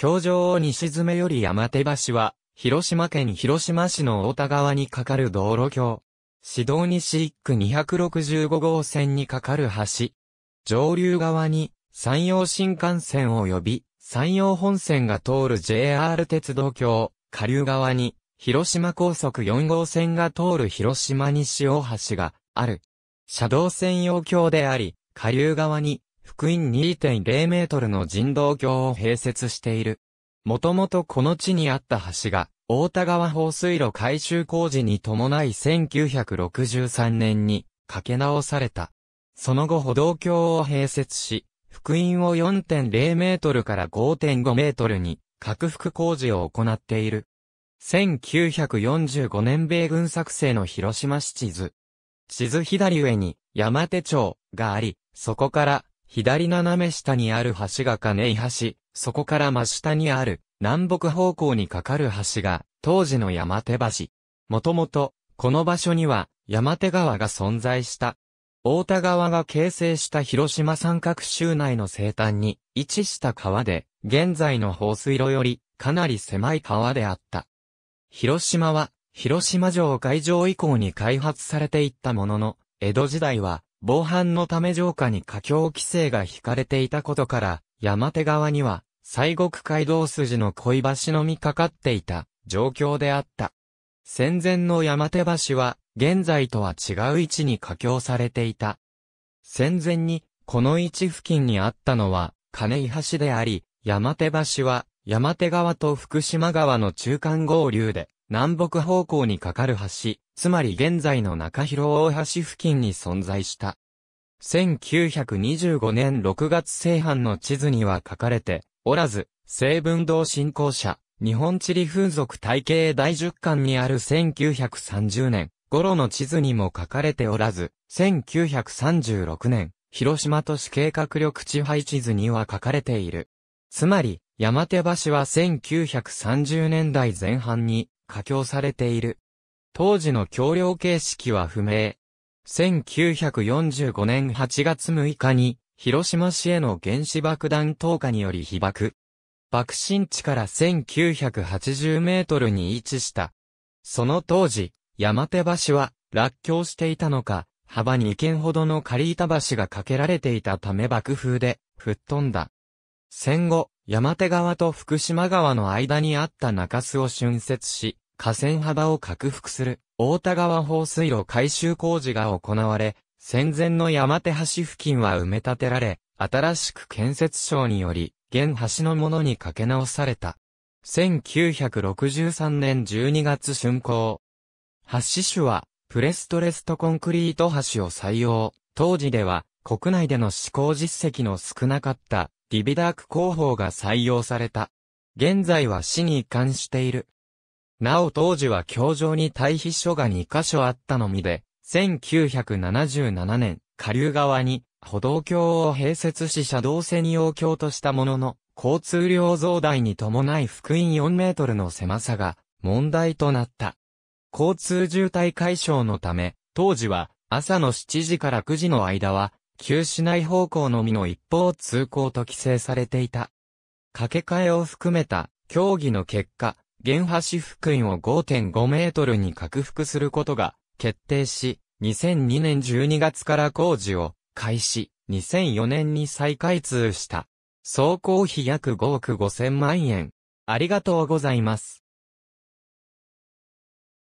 橋上を西詰めより山手橋は、広島県広島市の大田川に架かる道路橋。市道西1区265号線に架かる橋。上流側に、山陽新幹線及び、山陽本線が通る JR 鉄道橋。下流側に、広島高速4号線が通る広島西大橋がある。車道専用橋であり、下流側に福音2.0メートルの人道橋を併設している。もともとこの地にあった橋が、大田川放水路改修工事に伴い1963年に、架け直された。その後歩道橋を併設し、福音を4.0メートルから5.5メートルに、拡幅工事を行っている。1945年米軍作成の広島市地図。地図左上に山手町があり、そこから左斜め下にある橋が金井橋、そこから真下にある南北方向に架かる橋が当時の山手橋。もともと、この場所には山手川が存在した。大田川が形成した広島三角州内の西端に位置した川で、現在の放水路よりかなり狭い川であった。広島は、広島城海上以降に開発されていったものの、江戸時代は、防犯のため城下に架橋規制が引かれていたことから、山手側には、西国街道筋の恋橋のみかかっていた状況であった。戦前の山手橋は、現在とは違う位置に架橋されていた。戦前に、この位置付近にあったのは、金井橋であり、山手橋は、山手川と福島川の中間合流で、南北方向に架かる橋、つまり現在の中広大橋付近に存在した。1925年6月製版の地図には書かれておらず、西文道振興者、日本地理風俗体系第10巻にある1930年頃の地図にも書かれておらず、1936年、広島都市計画力地配地図には書かれている。つまり、山手橋は1930年代前半に架橋されている。当時の橋梁形式は不明。1945年8月6日に、広島市への原子爆弾投下により被爆。爆心地から1980メートルに位置した。その当時、山手橋は、落橋していたのか、幅2軒ほどの仮板橋が架けられていたため爆風で、吹っ飛んだ。戦後、山手川と福島川の間にあった中州を浚渫し、河川幅を拡幅する、大田川放水路改修工事が行われ、戦前の山手橋付近は埋め立てられ、新しく建設省により、現橋のものにかけ直された。1963年12月竣工。橋種は、プレストレストコンクリート橋を採用。当時では、国内での試行実績の少なかった、ディビダーク工法が採用された。現在は市に移管している。なお当時は教場に退避所が2カ所あったのみで、1977年、下流側に歩道橋を併設し車道専用橋としたものの、交通量増大に伴い福音4メートルの狭さが問題となった。交通渋滞解消のため、当時は朝の7時から9時の間は旧市内方向のみの一方通行と規制されていた。掛け替えを含めた協議の結果、原橋付近を5.5メートルに拡幅することが決定し、2002年12月から工事を開始、2004年に再開通した。総工費約5億5千万円。ありがとうございます。